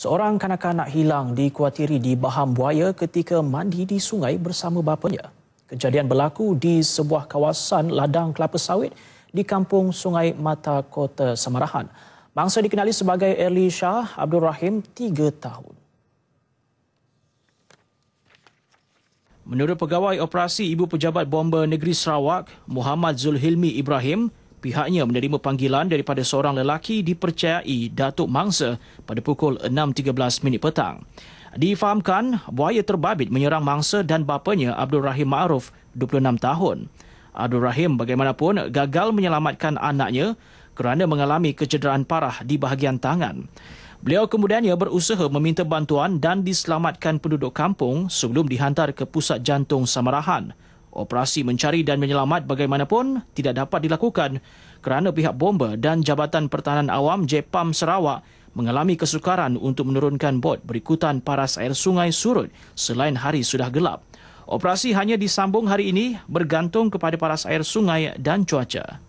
Seorang kanak-kanak hilang dikuatiri di Baham Buaya ketika mandi di sungai bersama bapanya. Kejadian berlaku di sebuah kawasan ladang kelapa sawit di kampung Sungai Mata Kota Samarahan. Mangsa dikenali sebagai Erli Shah Abdul Rahim, 3 tahun. Menurut pegawai operasi Ibu Pejabat Bomba Negeri Sarawak, Muhammad Zulhilmi Ibrahim, pihaknya menerima panggilan daripada seorang lelaki dipercayai Datuk Mangsa pada pukul 6.13 petang. Difahamkan, buaya terbabit menyerang mangsa dan bapanya Abdul Rahim Ma'ruf, 26 tahun. Abdul Rahim bagaimanapun gagal menyelamatkan anaknya kerana mengalami kecederaan parah di bahagian tangan. Beliau kemudiannya berusaha meminta bantuan dan diselamatkan penduduk kampung sebelum dihantar ke pusat jantung Samarahan operasi mencari dan menyelamat bagaimanapun tidak dapat dilakukan kerana pihak bomba dan Jabatan Pertahanan Awam Jepam Sarawak mengalami kesukaran untuk menurunkan bot berikutan paras air sungai surut selain hari sudah gelap. Operasi hanya disambung hari ini bergantung kepada paras air sungai dan cuaca.